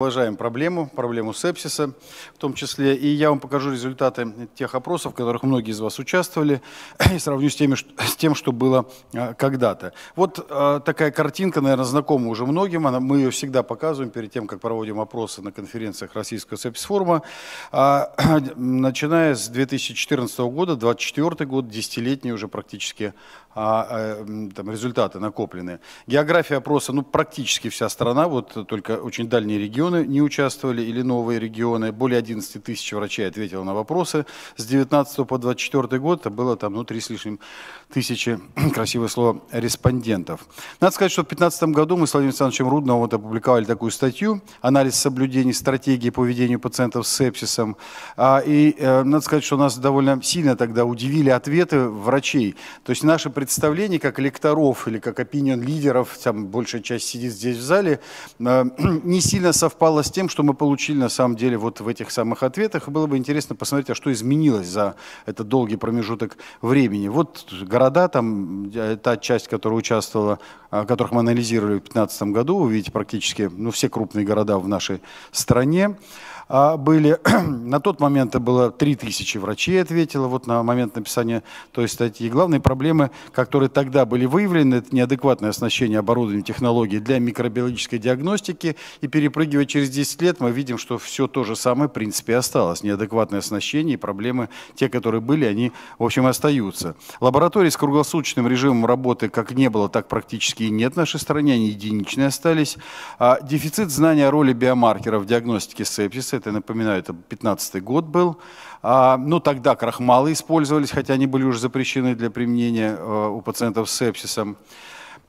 Уважаем проблему, проблему сепсиса в том числе. И я вам покажу результаты тех опросов, в которых многие из вас участвовали, и сравню с, теми, с тем, что было а, когда-то. Вот а, такая картинка, наверное, знакома уже многим. мы ее всегда показываем перед тем, как проводим опросы на конференциях Российского сепсис-форума. А, начиная с 2014 года, 24 год, десятилетний уже практически а, а, там результаты накопленные. География опроса, ну, практически вся страна, вот только очень дальние регионы не участвовали или новые регионы. Более 11 тысяч врачей ответило на вопросы. С 19 по 24 год это было там, ну, 3 с лишним тысячи, красивое слово, респондентов. Надо сказать, что в 2015 году мы с Владимиром Александровичем Рудновым вот опубликовали такую статью «Анализ соблюдений стратегии по ведению пациентов с сепсисом». А, и э, надо сказать, что нас довольно сильно тогда удивили ответы врачей. То есть наши предприниматели представлений, как лекторов или как опинион-лидеров, там большая часть сидит здесь в зале, э, не сильно совпало с тем, что мы получили на самом деле вот в этих самых ответах. было бы интересно посмотреть, а что изменилось за этот долгий промежуток времени. Вот города, там э, та часть, которая участвовала, которых мы анализировали в 2015 году, вы видите практически ну, все крупные города в нашей стране. А, были. на тот момент это было 3000 врачей ответило, вот на момент написания той статьи. Главные проблемы, которые тогда были выявлены, это неадекватное оснащение оборудованием технологий для микробиологической диагностики. И перепрыгивая через 10 лет, мы видим, что все то же самое в принципе осталось. Неадекватное оснащение и проблемы, те, которые были, они, в общем, остаются. Лаборатории с круглосуточным режимом работы как не было, так практически и нет в нашей стране, они единичные остались. А дефицит знания о роли биомаркеров в диагностике сепсиса, это, напоминаю, это 15 год был. А, ну, тогда крахмалы использовались, хотя они были уже запрещены для применения э, у пациентов с сепсисом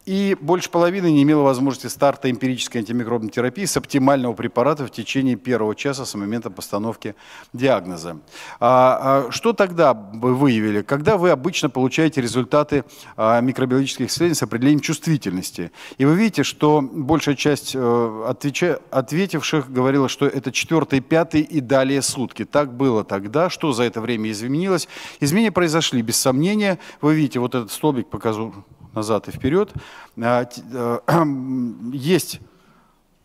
и больше половины не имело возможности старта эмпирической антимикробной терапии с оптимального препарата в течение первого часа с момента постановки диагноза. А, а что тогда вы выявили? Когда вы обычно получаете результаты а, микробиологических исследований с определением чувствительности, и вы видите, что большая часть э, отвеча... ответивших говорила, что это четвертый, пятый и далее сутки. Так было тогда. Что за это время изменилось? Изменения произошли, без сомнения. Вы видите, вот этот столбик показал назад и вперед. А, э, есть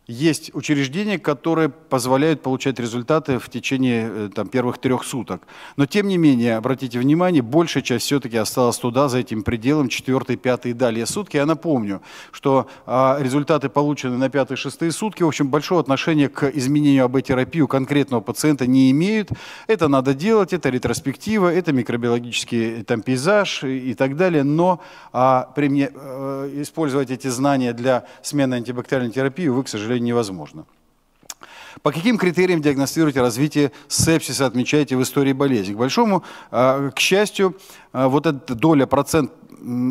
есть учреждения, которые позволяют получать результаты в течение э, там, первых трех суток. Но тем не менее, обратите внимание, большая часть все-таки осталась туда, за этим пределом, четвертые, пятые и далее сутки. Я напомню, что а, результаты, полученные на пятые, шестые сутки, в общем, большого отношения к изменению об терапии у конкретного пациента не имеют. Это надо делать, это ретроспектива, это микробиологический э, там, пейзаж и, и так далее. Но а, при мне, а, использовать эти знания для смены антибактериальной терапии вы, к сожалению, сожалению, невозможно. По каким критериям диагностируете развитие сепсиса, отмечаете в истории болезни? К большому, а, к счастью, а, вот эта доля процент,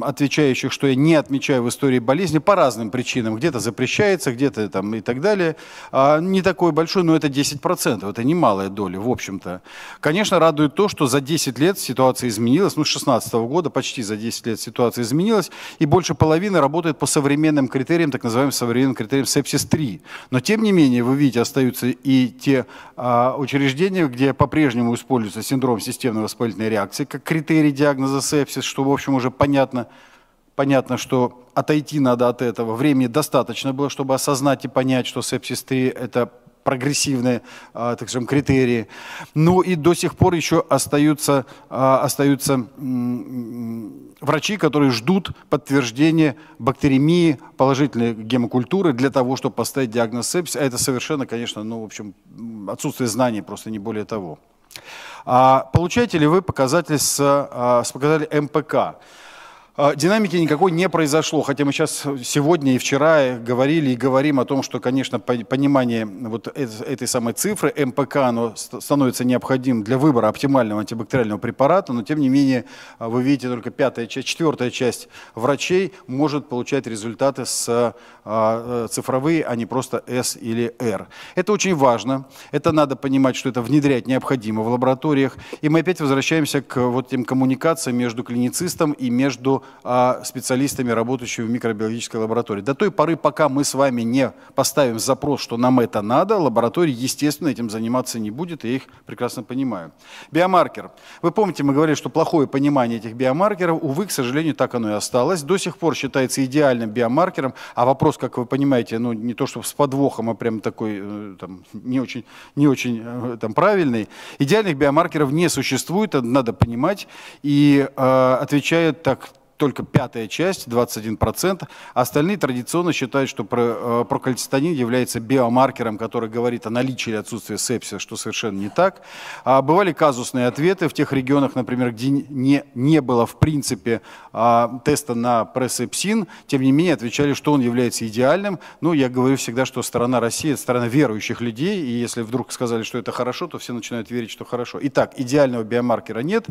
отвечающих, что я не отмечаю в истории болезни по разным причинам. Где-то запрещается, где-то там и так далее. А, не такой большой, но это 10%. Это немалая доля, в общем-то. Конечно, радует то, что за 10 лет ситуация изменилась. Ну, с 2016 года почти за 10 лет ситуация изменилась. И больше половины работает по современным критериям, так называемым современным критериям сепсис-3. Но, тем не менее, вы видите, остаются и те а, учреждения, где по-прежнему используется синдром системной воспалительной реакции как критерий диагноза сепсис, что, в общем, уже понятно понятно, понятно, что отойти надо от этого. Времени достаточно было, чтобы осознать и понять, что сепсис-3 – это прогрессивные, а, так скажем, критерии. Ну и до сих пор еще остаются, а, остаются врачи, которые ждут подтверждения бактеремии, положительной гемокультуры для того, чтобы поставить диагноз сепсис. А это совершенно, конечно, ну, в общем, отсутствие знаний, просто не более того. А получаете ли вы показатель с, а, с показателя МПК? А, динамики никакой не произошло, хотя мы сейчас сегодня и вчера говорили и говорим о том, что, конечно, понимание вот этой самой цифры МПК оно становится необходимым для выбора оптимального антибактериального препарата, но тем не менее а, вы видите только пятая часть, четвертая часть врачей может получать результаты с а, цифровые, а не просто S или R. Это очень важно, это надо понимать, что это внедрять необходимо в лабораториях, и мы опять возвращаемся к вот тем коммуникациям между клиницистом и между между а специалистами, работающими в микробиологической лаборатории. До той поры, пока мы с вами не поставим запрос, что нам это надо, лаборатория, естественно, этим заниматься не будет, и я их прекрасно понимаю. Биомаркер. Вы помните, мы говорили, что плохое понимание этих биомаркеров, увы, к сожалению, так оно и осталось. До сих пор считается идеальным биомаркером, а вопрос, как вы понимаете, ну не то что с подвохом, а прям такой э, там, не очень, не очень э, там, правильный. Идеальных биомаркеров не существует, это надо понимать, и э, отвечает так только пятая часть, 21%. Остальные традиционно считают, что э, прокальцитонин является биомаркером, который говорит о наличии или отсутствии сепсиса, что совершенно не так. А, бывали казусные ответы в тех регионах, например, где не, не было в принципе а, теста на пресепсин, тем не менее отвечали, что он является идеальным. Ну, я говорю всегда, что страна России – это страна верующих людей, и если вдруг сказали, что это хорошо, то все начинают верить, что хорошо. Итак, идеального биомаркера нет,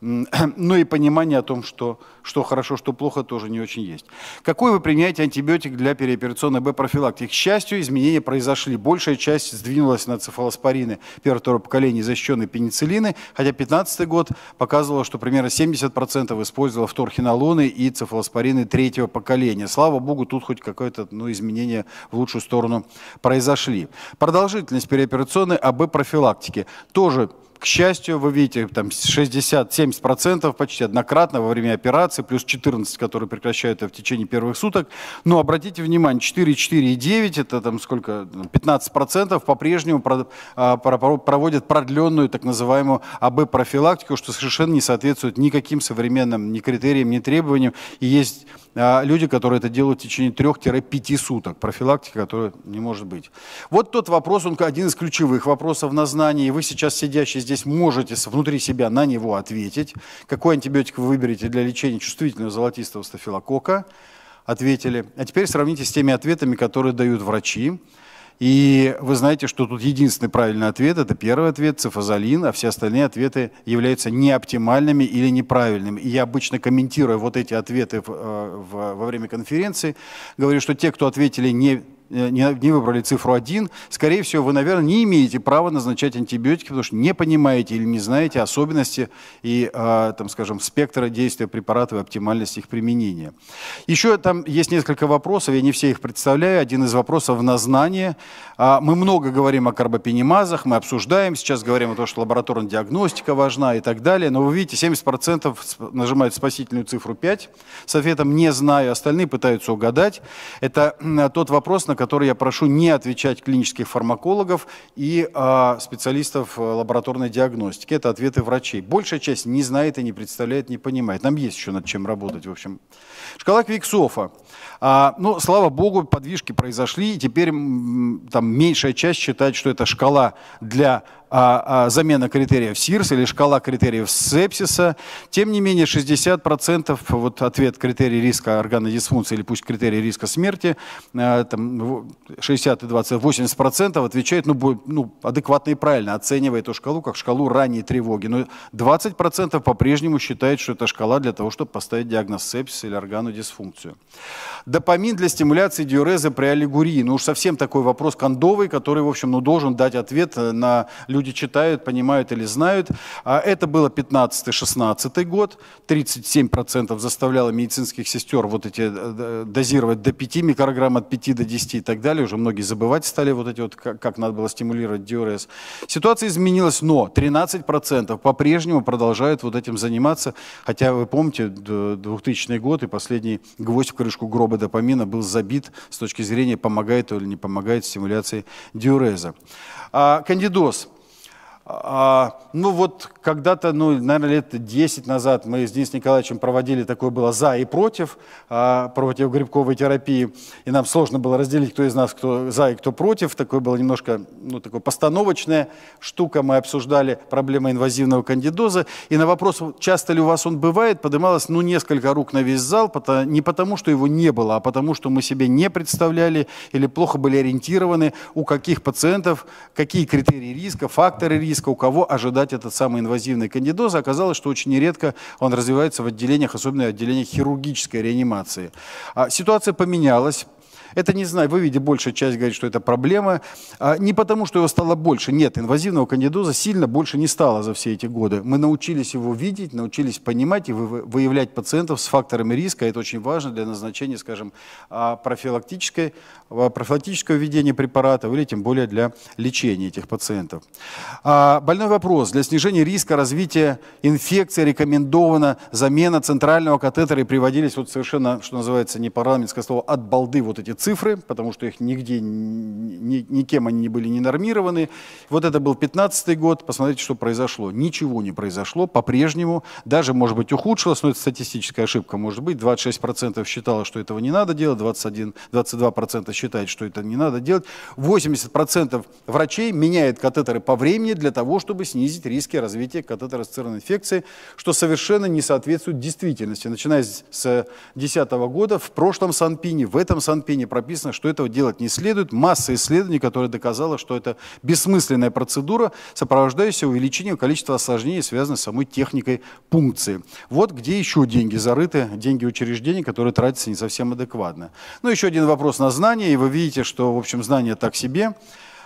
но ну и понимание о том, что, что хорошо, что плохо, тоже не очень есть. Какой вы применяете антибиотик для переоперационной Б-профилактики? К счастью, изменения произошли. Большая часть сдвинулась на цефалоспорины первого-второго поколения, защищенные пенициллины, хотя 15 год показывал, что примерно 70% использовало вторхинолоны и цефалоспорины третьего поколения. Слава богу, тут хоть какое-то ну, изменение в лучшую сторону произошли. Продолжительность переоперационной АБ-профилактики тоже к счастью, вы видите, там 60-70% почти однократно во время операции, плюс 14, которые прекращают в течение первых суток. Но обратите внимание, 4,4,9, это там сколько, 15% по-прежнему а, проводят продленную так называемую АБ-профилактику, что совершенно не соответствует никаким современным ни критериям, ни требованиям. И есть а, люди, которые это делают в течение 3-5 суток. Профилактика, которая не может быть. Вот тот вопрос, он один из ключевых вопросов на знании. И вы сейчас сидящие здесь здесь можете внутри себя на него ответить. Какой антибиотик вы выберете для лечения чувствительного золотистого стафилокока? Ответили. А теперь сравните с теми ответами, которые дают врачи. И вы знаете, что тут единственный правильный ответ – это первый ответ – цифазолин, а все остальные ответы являются неоптимальными или неправильными. И я обычно комментирую вот эти ответы в, э, в, во время конференции, говорю, что те, кто ответили не Э, не, не выбрали цифру 1, скорее всего, вы, наверное, не имеете права назначать антибиотики, потому что не понимаете или не знаете особенности и, э, там, скажем, спектра действия препаратов и оптимальность их применения. Еще там есть несколько вопросов, я не все их представляю. Один из вопросов на знание. А, мы много говорим о карбопенемазах, мы обсуждаем, сейчас говорим о том, что лабораторная диагностика важна и так далее, но вы видите, 70% нажимают спасительную цифру 5 с ответом «не знаю», остальные пытаются угадать. Это тот вопрос, на который я прошу не отвечать клинических фармакологов и а, э, специалистов лабораторной диагностики. Это ответы врачей. Большая часть не знает и не представляет, не понимает. Нам есть еще над чем работать, в общем. Шкала Квиксофа. А, ну, слава богу, подвижки произошли, и теперь там меньшая часть считает, что это шкала для а, а, замена критериев СИРС или шкала критериев сепсиса. Тем не менее, 60% вот ответ критерий риска органной дисфункции или пусть критерий риска смерти, а, там, 60 и 20, 80% отвечает ну, ну, адекватно и правильно, оценивая эту шкалу как шкалу ранней тревоги. Но 20% по-прежнему считает, что это шкала для того, чтобы поставить диагноз сепсис или органодисфункцию. Допамин для стимуляции диуреза при аллегории. Ну уж совсем такой вопрос кондовый, который, в общем, ну, должен дать ответ на люди читают, понимают или знают. А это было 15-16 год. 37% заставляло медицинских сестер вот эти э, э, дозировать до 5 микрограмм, от 5 до 10 нести и так далее. Уже многие забывать стали вот эти вот, как, как надо было стимулировать диурез. Ситуация изменилась, но 13% по-прежнему продолжают вот этим заниматься. Хотя вы помните, 2000 год и последний гвоздь в крышку гроба допамина был забит с точки зрения, помогает или не помогает стимуляции диуреза. А, кандидоз. А, ну вот когда-то, ну, наверное, лет 10 назад мы с Денисом Николаевичем проводили, такое было «за» и «против» а, против грибковой терапии, и нам сложно было разделить, кто из нас кто «за» и кто «против». Такое было немножко, ну, такое постановочная штука. Мы обсуждали проблемы инвазивного кандидоза, и на вопрос, часто ли у вас он бывает, поднималось, ну, несколько рук на весь зал, потому, не потому, что его не было, а потому, что мы себе не представляли или плохо были ориентированы, у каких пациентов, какие критерии риска, факторы риска, риска у кого ожидать этот самый инвазивный кандидоз. Оказалось, что очень редко он развивается в отделениях, особенно в отделениях хирургической реанимации. А ситуация поменялась. Это не знаю, вы видите, большая часть говорит, что это проблема. А, не потому, что его стало больше. Нет, инвазивного кандидоза сильно больше не стало за все эти годы. Мы научились его видеть, научились понимать и выявлять пациентов с факторами риска. Это очень важно для назначения, скажем, а, профилактической, а, профилактического введения препаратов или тем более для лечения этих пациентов. А больной вопрос. Для снижения риска развития инфекции рекомендована замена центрального катетера и приводились вот совершенно, что называется, не парламентское слово, от балды вот эти цифры, потому что их нигде, ни, никем они не были не нормированы. Вот это был 15 год, посмотрите, что произошло. Ничего не произошло по-прежнему, даже, может быть, ухудшилось, но это статистическая ошибка может быть. 26% считало, что этого не надо делать, 21, 22% считает, что это не надо делать. 80% врачей меняет катетеры по времени для того, чтобы снизить риски развития катетеросцированной инфекции, что совершенно не соответствует действительности. Начиная с 2010 года в прошлом Санпине, в этом Санпине прописано, что этого делать не следует. Масса исследований, которые доказала, что это бессмысленная процедура, сопровождающаяся увеличением количества осложнений, связанных с самой техникой пункции. Вот где еще деньги зарыты, деньги учреждений, которые тратятся не совсем адекватно. Ну, еще один вопрос на знания, и вы видите, что, в общем, знания так себе.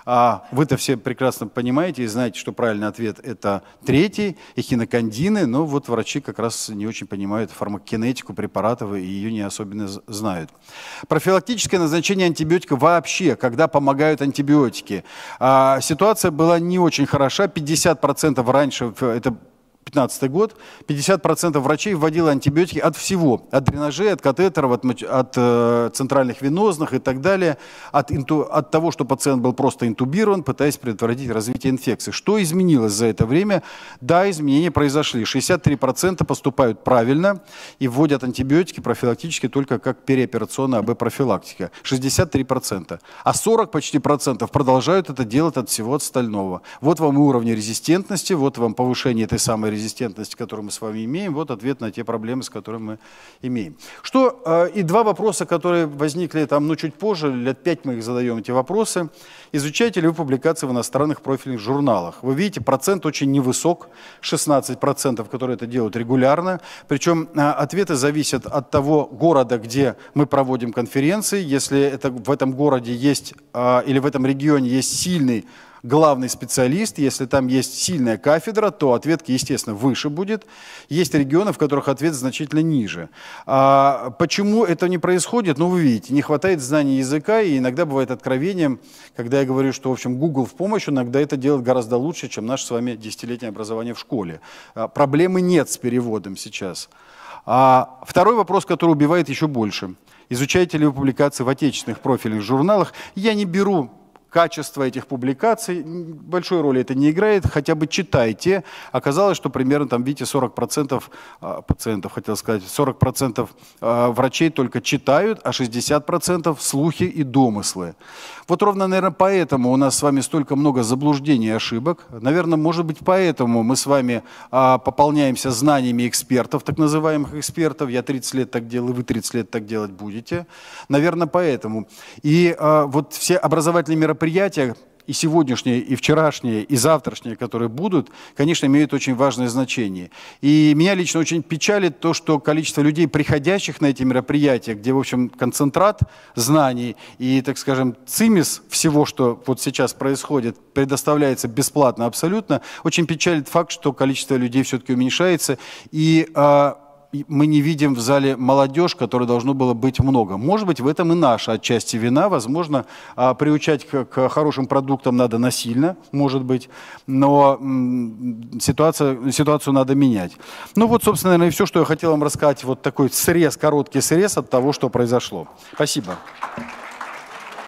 А вы-то все прекрасно понимаете и знаете, что правильный ответ – это третий, эхинокандины, но вот врачи как раз не очень понимают фармакокинетику препаратов и ее не особенно знают. Профилактическое назначение антибиотика вообще, когда помогают антибиотики. А, ситуация была не очень хороша, 50% раньше это 2015 год, 50% врачей вводило антибиотики от всего, от дренажей, от катетеров, от, от э, центральных венозных и так далее, от, инту... от того, что пациент был просто интубирован, пытаясь предотвратить развитие инфекции. Что изменилось за это время? Да, изменения произошли. 63% поступают правильно и вводят антибиотики профилактически только как переоперационная АБ профилактика. 63%. А 40 почти процентов продолжают это делать от всего остального. Вот вам и уровни резистентности, вот вам повышение этой самой резистентности, которую мы с вами имеем, вот ответ на те проблемы, с которыми мы имеем. Что, э, и два вопроса, которые возникли там, ну, чуть позже, лет пять мы их задаем, эти вопросы. Изучаете ли вы публикации в иностранных профильных журналах? Вы видите, процент очень невысок, 16%, которые это делают регулярно. Причем э, ответы зависят от того города, где мы проводим конференции. Если это, в этом городе есть э, или в этом регионе есть сильный главный специалист. Если там есть сильная кафедра, то ответка, естественно, выше будет. Есть регионы, в которых ответ значительно ниже. А почему это не происходит? Ну, вы видите, не хватает знаний языка, и иногда бывает откровением, когда я говорю, что, в общем, Google в помощь, иногда это делает гораздо лучше, чем наше с вами десятилетнее образование в школе. А проблемы нет с переводом сейчас. А второй вопрос, который убивает еще больше. Изучаете ли вы публикации в отечественных профильных журналах? Я не беру качество этих публикаций, большой роли это не играет, хотя бы читайте. Оказалось, что примерно там, видите, 40% пациентов, а, хотел сказать, 40% а, врачей только читают, а 60% слухи и домыслы. Вот ровно, наверное, поэтому у нас с вами столько много заблуждений и ошибок. Наверное, может быть, поэтому мы с вами а, пополняемся знаниями экспертов, так называемых экспертов. Я 30 лет так делаю, вы 30 лет так делать будете. Наверное, поэтому. И вот все образовательные мероприятия, мероприятия, и сегодняшние, и вчерашние, и завтрашние, которые будут, конечно, имеют очень важное значение. И меня лично очень печалит то, что количество людей, приходящих на эти мероприятия, где, в общем, концентрат знаний и, так скажем, цимис всего, что вот сейчас происходит, предоставляется бесплатно абсолютно, очень печалит факт, что количество людей все-таки уменьшается. И а, мы не видим в зале молодежь, которой должно было быть много. Может быть, в этом и наша отчасти вина. Возможно, а, приучать к хорошим продуктам надо насильно, может быть, но ситуация, ситуацию надо менять. Ну вот, собственно, наверное, все, что я хотел вам рассказать. Вот такой срез, короткий срез от того, что произошло. Спасибо. Спасибо.